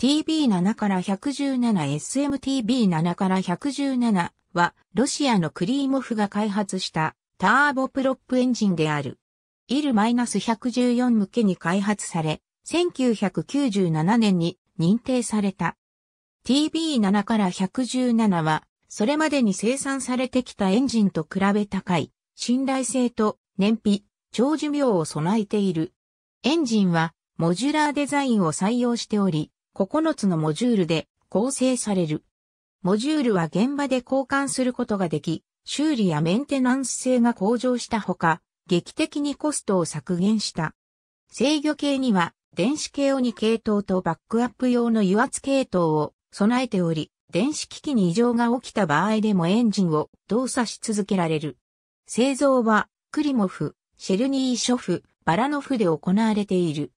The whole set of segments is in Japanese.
TB7 から 117SMTB7 から117は、ロシアのクリーモフが開発したターボプロップエンジンである。イル1 1 4向けに開発され、1997年に認定された。TB7 から117は、それまでに生産されてきたエンジンと比べ高い、信頼性と燃費、長寿命を備えている。エンジンは、モジュラーデザインを採用しており、9つのモジュールで構成される。モジュールは現場で交換することができ、修理やメンテナンス性が向上したほか、劇的にコストを削減した。制御系には、電子系オニ系統とバックアップ用の油圧系統を備えており、電子機器に異常が起きた場合でもエンジンを動作し続けられる。製造は、クリモフ、シェルニーショフ、バラノフで行われている。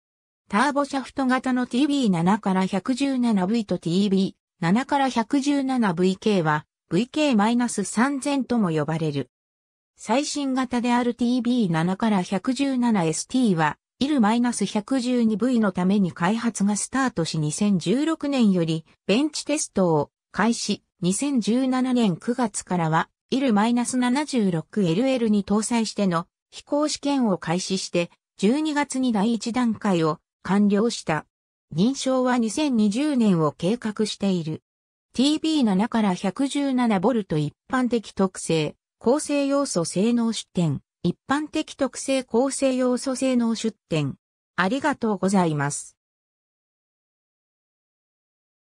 ターボシャフト型の TB7 から 117V と TB7 から 117VK は VK-3000 とも呼ばれる。最新型である TB7 から 117ST は、i l -112V のために開発がスタートし2016年よりベンチテストを開始、2017年9月からは、i l -76LL に搭載しての飛行試験を開始して、12月に第1段階を完了した。認証は2020年を計画している。TB7 から 117V 一般的特性、構成要素性能出展、一般的特性構成要素性能出展。ありがとうございます。